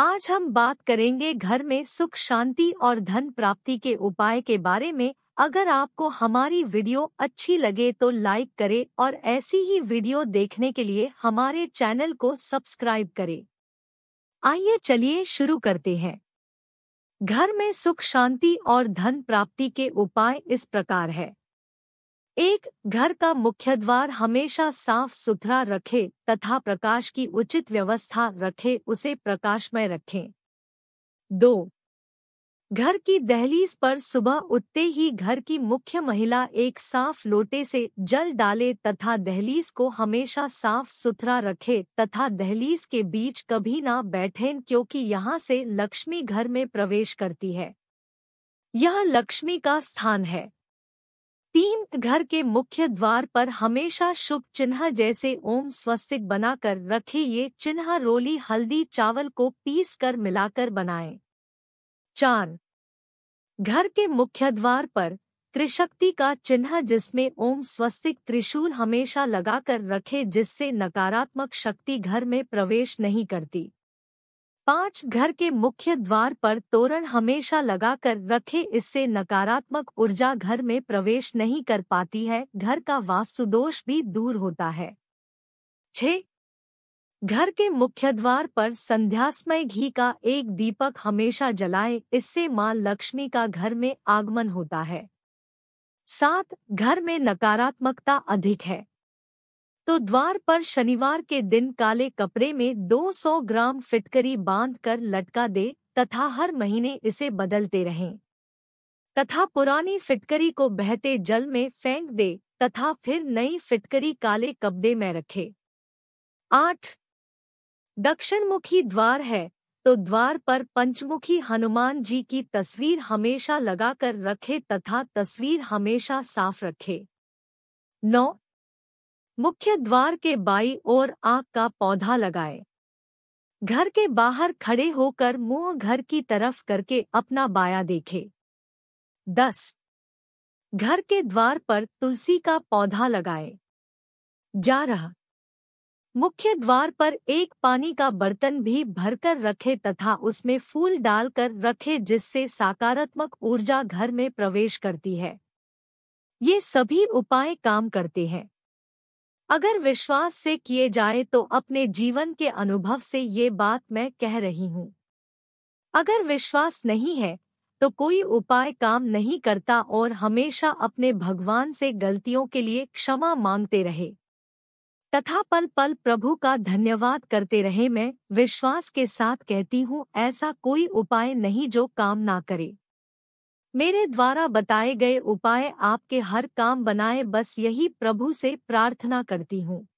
आज हम बात करेंगे घर में सुख शांति और धन प्राप्ति के उपाय के बारे में अगर आपको हमारी वीडियो अच्छी लगे तो लाइक करें और ऐसी ही वीडियो देखने के लिए हमारे चैनल को सब्सक्राइब करें आइए चलिए शुरू करते हैं घर में सुख शांति और धन प्राप्ति के उपाय इस प्रकार है एक घर का मुख्य द्वार हमेशा साफ सुथरा रखे तथा प्रकाश की उचित व्यवस्था रखे उसे प्रकाशमय रखें दो घर की दहलीज पर सुबह उठते ही घर की मुख्य महिला एक साफ लोटे से जल डाले तथा दहलीज को हमेशा साफ सुथरा रखे तथा दहलीज के बीच कभी ना बैठें क्योंकि यहाँ से लक्ष्मी घर में प्रवेश करती है यह लक्ष्मी का स्थान है तीन घर के मुख्य द्वार पर हमेशा शुभ चिन्ह जैसे ओम स्वस्तिक बनाकर रखें ये चिन्ह रोली हल्दी चावल को पीस कर मिलाकर बनाएं। चार घर के मुख्य द्वार पर त्रिशक्ति का चिन्ह जिसमें ओम स्वस्तिक त्रिशूल हमेशा लगाकर रखें जिससे नकारात्मक शक्ति घर में प्रवेश नहीं करती पांच घर के मुख्य द्वार पर तोरण हमेशा लगाकर रखें इससे नकारात्मक ऊर्जा घर में प्रवेश नहीं कर पाती है घर का वास्तुदोष भी दूर होता है छ घर के मुख्य द्वार पर संध्यास्मय घी का एक दीपक हमेशा जलाएं इससे मां लक्ष्मी का घर में आगमन होता है सात घर में नकारात्मकता अधिक है तो द्वार पर शनिवार के दिन काले कपड़े में 200 ग्राम फिटकरी बांधकर लटका दे तथा हर महीने इसे बदलते रहें तथा पुरानी फिटकरी को बहते जल में फेंक दे तथा फिर नई फिटकरी काले कपड़े में रखे आठ दक्षिणमुखी द्वार है तो द्वार पर पंचमुखी हनुमान जी की तस्वीर हमेशा लगाकर रखे तथा तस्वीर हमेशा साफ रखे नौ मुख्य द्वार के बाई और आग का पौधा लगाए घर के बाहर खड़े होकर मुंह घर की तरफ करके अपना बाया देखे दस घर के द्वार पर तुलसी का पौधा लगाए जा रहा मुख्य द्वार पर एक पानी का बर्तन भी भरकर रखे तथा उसमें फूल डालकर रखे जिससे सकारात्मक ऊर्जा घर में प्रवेश करती है ये सभी उपाय काम करते हैं अगर विश्वास से किए जाए तो अपने जीवन के अनुभव से ये बात मैं कह रही हूँ अगर विश्वास नहीं है तो कोई उपाय काम नहीं करता और हमेशा अपने भगवान से गलतियों के लिए क्षमा मांगते रहे तथा पल पल प्रभु का धन्यवाद करते रहे मैं विश्वास के साथ कहती हूँ ऐसा कोई उपाय नहीं जो काम ना करे मेरे द्वारा बताए गए उपाय आपके हर काम बनाए बस यही प्रभु से प्रार्थना करती हूँ